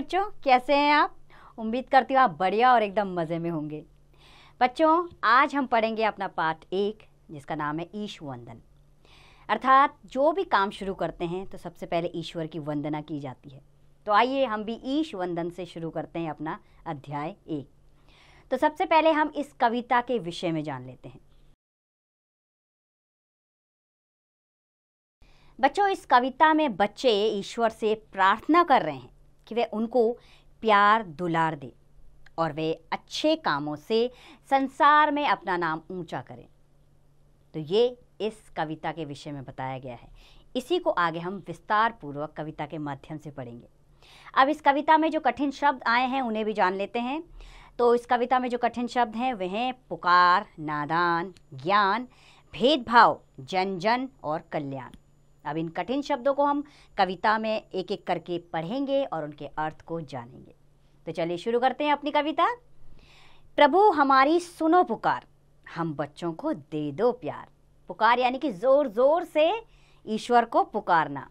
बच्चों कैसे हैं आप उम्मीद करती हूँ आप बढ़िया और एकदम मज़े में होंगे बच्चों आज हम पढ़ेंगे अपना पाठ एक जिसका नाम है ईश वंदन अर्थात जो भी काम शुरू करते हैं तो सबसे पहले ईश्वर की वंदना की जाती है तो आइए हम भी ईश वंदन से शुरू करते हैं अपना अध्याय एक तो सबसे पहले हम इस कविता के विषय में जान लेते हैं बच्चों इस कविता में बच्चे ईश्वर से प्रार्थना कर रहे हैं कि वह उनको प्यार दुलार दे और वे अच्छे कामों से संसार में अपना नाम ऊंचा करें तो ये इस कविता के विषय में बताया गया है इसी को आगे हम विस्तार पूर्वक कविता के माध्यम से पढ़ेंगे अब इस कविता में जो कठिन शब्द आए हैं उन्हें भी जान लेते हैं तो इस कविता में जो कठिन शब्द हैं वह हैं पुकार नादान ज्ञान भेदभाव जन जन और कल्याण अब इन कठिन शब्दों को हम कविता में एक एक करके पढ़ेंगे और उनके अर्थ को जानेंगे तो चलिए शुरू करते हैं अपनी कविता प्रभु हमारी सुनो पुकार हम बच्चों को दे दो प्यार पुकार यानी कि जोर जोर से ईश्वर को पुकारना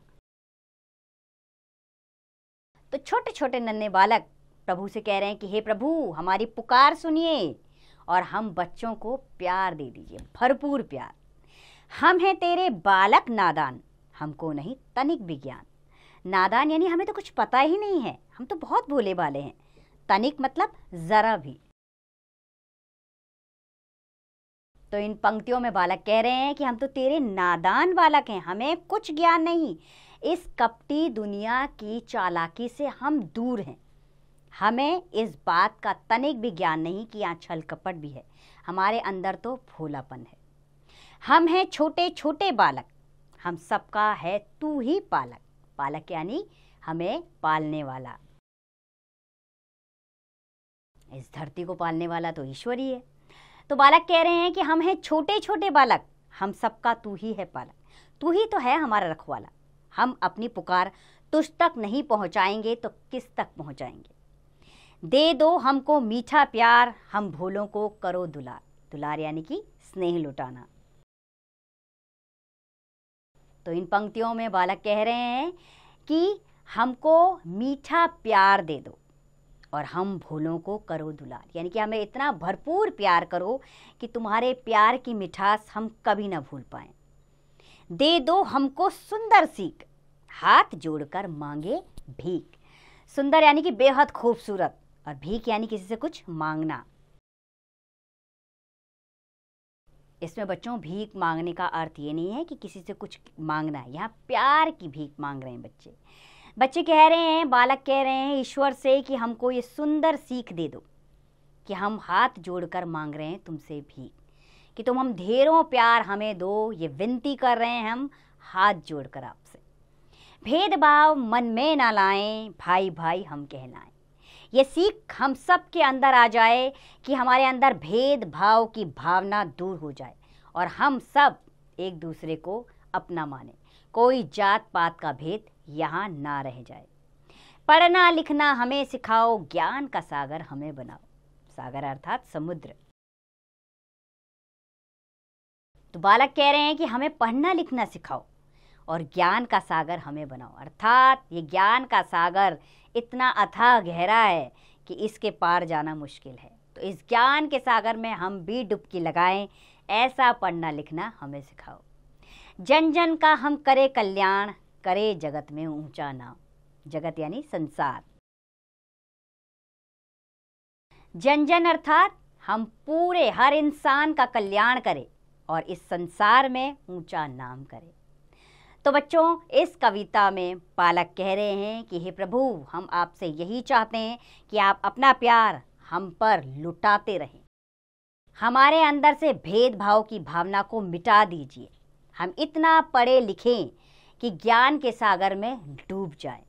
तो छोटे छोटे नन्हे बालक प्रभु से कह रहे हैं कि हे प्रभु हमारी पुकार सुनिए और हम बच्चों को प्यार दे दीजिए भरपूर प्यार हम हैं तेरे बालक नादान हमको नहीं तनिक भी ज्ञान नादान यानी हमें तो कुछ पता ही नहीं है हम तो बहुत भोले भाले हैं तनिक मतलब ज़रा भी तो इन पंक्तियों में बालक कह रहे हैं कि हम तो तेरे नादान बालक हैं हमें कुछ ज्ञान नहीं इस कपटी दुनिया की चालाकी से हम दूर हैं हमें इस बात का तनिक भी ज्ञान नहीं कि यहाँ छल कपट भी है हमारे अंदर तो भोलापन है हम हैं छोटे छोटे बालक हम सबका है तू ही पालक पालक यानी हमें पालने वाला इस धरती को पालने वाला तो ईश्वर ही है तो बालक कह रहे हैं कि हम हैं छोटे छोटे बालक हम सबका तू ही है पालक तू ही तो है हमारा रखवाला हम अपनी पुकार तुझ तक नहीं पहुंचाएंगे तो किस तक पहुंचाएंगे दे दो हमको मीठा प्यार हम भोलों को करो दुलार दुलार यानी कि स्नेह लुटाना तो इन पंक्तियों में बालक कह रहे हैं कि हमको मीठा प्यार दे दो और हम भूलों को करो दुलार यानी कि हमें इतना भरपूर प्यार करो कि तुम्हारे प्यार की मिठास हम कभी ना भूल पाए दे दो हमको सुंदर सीख हाथ जोड़कर मांगे भीख सुंदर यानी कि बेहद खूबसूरत और भीख यानी किसी से कुछ मांगना इसमें बच्चों भीख मांगने का अर्थ ये नहीं है कि किसी से कुछ मांगना है यहाँ प्यार की भीख मांग रहे हैं बच्चे बच्चे कह रहे हैं बालक कह रहे हैं ईश्वर से कि हमको ये सुंदर सीख दे दो कि हम हाथ जोड़कर मांग रहे हैं तुमसे भीख कि तुम हम ढेरों प्यार हमें दो ये विनती कर रहे हैं हम हाथ जोड़कर आपसे भेदभाव मन में ना लाएं भाई भाई हम कहलाएं ये सीख हम सब के अंदर आ जाए कि हमारे अंदर भेदभाव की भावना दूर हो जाए और हम सब एक दूसरे को अपना माने कोई जात पात का भेद यहाँ ना रह जाए पढ़ना लिखना हमें सिखाओ ज्ञान का सागर हमें बनाओ सागर अर्थात समुद्र तो बालक कह रहे हैं कि हमें पढ़ना लिखना सिखाओ और ज्ञान का सागर हमें बनाओ अर्थात ये ज्ञान का सागर इतना अथाह गहरा है कि इसके पार जाना मुश्किल है तो इस ज्ञान के सागर में हम भी डुबकी लगाएं ऐसा पढ़ना लिखना हमें सिखाओ जन जन का हम करे कल्याण करे जगत में ऊंचा नाम जगत यानी संसार जन जन अर्थात हम पूरे हर इंसान का कल्याण करें और इस संसार में ऊंचा नाम करें तो बच्चों इस कविता में पालक कह रहे हैं कि हे प्रभु हम आपसे यही चाहते हैं कि आप अपना प्यार हम पर लुटाते रहें हमारे अंदर से भेदभाव की भावना को मिटा दीजिए हम इतना पढ़े लिखें कि ज्ञान के सागर में डूब जाएं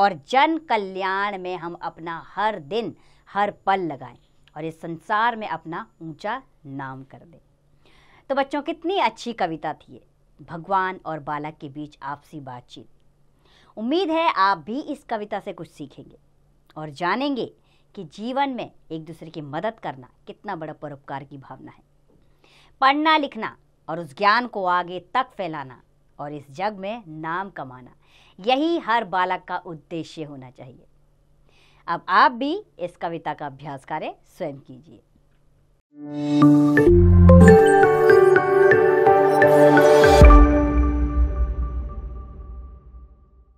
और जन कल्याण में हम अपना हर दिन हर पल लगाएं और इस संसार में अपना ऊंचा नाम कर दें तो बच्चों कितनी अच्छी कविता थी ये भगवान और बालक के बीच आपसी बातचीत उम्मीद है आप भी इस कविता से कुछ सीखेंगे और जानेंगे कि जीवन में एक दूसरे की मदद करना कितना बड़ा परोपकार की भावना है पढ़ना लिखना और उस ज्ञान को आगे तक फैलाना और इस जग में नाम कमाना यही हर बालक का उद्देश्य होना चाहिए अब आप भी इस कविता का अभ्यास करें स्वयं कीजिए